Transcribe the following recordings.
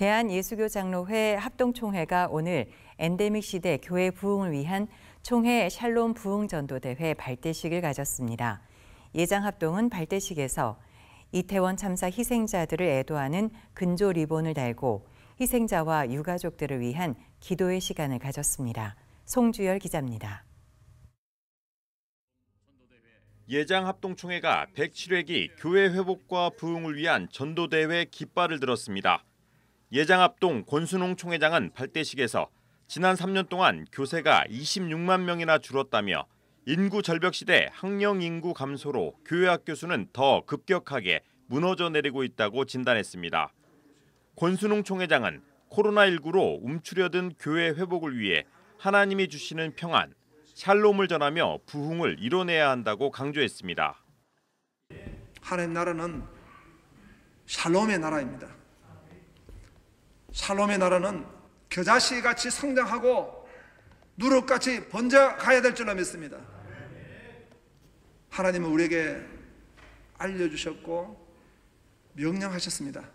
대한예수교 장로회 합동총회가 오늘 엔데믹 시대 교회 부흥을 위한 총회 샬롬 부흥 전도대회 발대식을 가졌습니다. 예장 합동은 발대식에서 이태원 참사 희생자들을 애도하는 근조 리본을 달고 희생자와 유가족들을 위한 기도의 시간을 가졌습니다. 송주열 기자입니다. 예장 합동총회가 107회기 교회 회복과 부흥을 위한 전도대회 깃발을 들었습니다. 예장 합동 권순홍 총회장은 발대식에서 지난 3년 동안 교세가 26만 명이나 줄었다며 인구 절벽 시대 학령 인구 감소로 교회학교 수는 더 급격하게 무너져 내리고 있다고 진단했습니다. 권순홍 총회장은 코로나19로 움츠려든 교회 회복을 위해 하나님이 주시는 평안, 샬롬을 전하며 부흥을 이뤄내야 한다고 강조했습니다. 하나님 나라는 샬롬의 나라입니다. 샬롬의 나라는 겨자씨 같이 성장하고 누룩같이 번져가야 될 줄로 믿습니다. 하나님은 우리에게 알려주셨고 명령하셨습니다.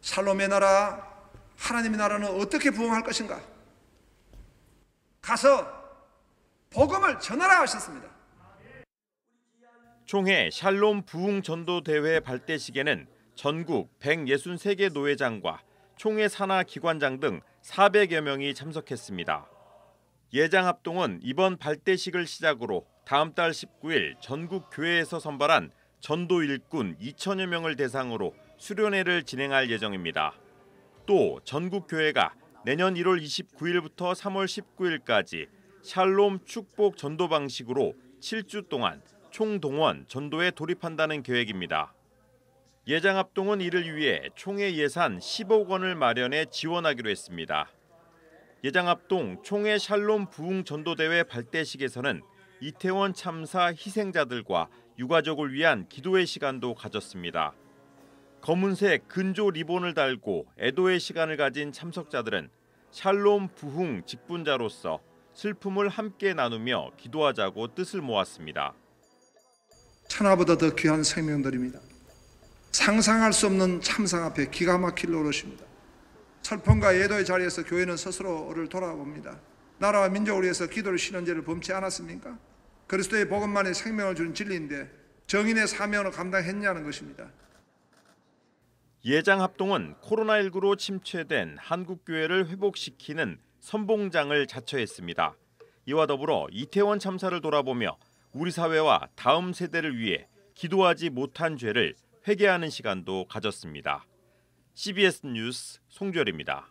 샬롬의 나라, 하나님의 나라는 어떻게 부흥할 것인가? 가서 복음을 전하라 하셨습니다. 총회 샬롬 부흥 전도 대회 발대식에는 전국 163개 노회장과 총회 산하 기관장 등 400여 명이 참석했습니다. 예장 합동은 이번 발대식을 시작으로 다음 달 19일 전국 교회에서 선발한 전도 일꾼 2천여 명을 대상으로 수련회를 진행할 예정입니다. 또 전국 교회가 내년 1월 29일부터 3월 19일까지 샬롬 축복 전도 방식으로 7주 동안 총동원 전도에 돌입한다는 계획입니다. 예장합동은 이를 위해 총회 예산 10억 원을 마련해 지원하기로 했습니다. 예장합동 총회 샬롬 부흥 전도대회 발대식에서는 이태원 참사 희생자들과 유가족을 위한 기도의 시간도 가졌습니다. 검은색 근조 리본을 달고 애도의 시간을 가진 참석자들은 샬롬 부흥 직분자로서 슬픔을 함께 나누며 기도하자고 뜻을 모았습니다. 천하보다 더 귀한 생명들입니다. 상상할 수 없는 참상 앞에 기가 막힐 노릇입니다. 철평과 예도의 자리에서 교회는 스스로를 돌아봅니다. 나라와 민족을 위해서 기도를 쉬는 죄를 범치 않았습니까? 그리스도의 복음만이 생명을 주는 진리인데 정인의 사명을 감당했냐는 것입니다. 예장 합동은 코로나19로 침체된 한국 교회를 회복시키는 선봉장을 자처했습니다. 이와 더불어 이태원 참사를 돌아보며 우리 사회와 다음 세대를 위해 기도하지 못한 죄를 회개하는 시간도 가졌습니다. CBS 뉴스 송주열입니다.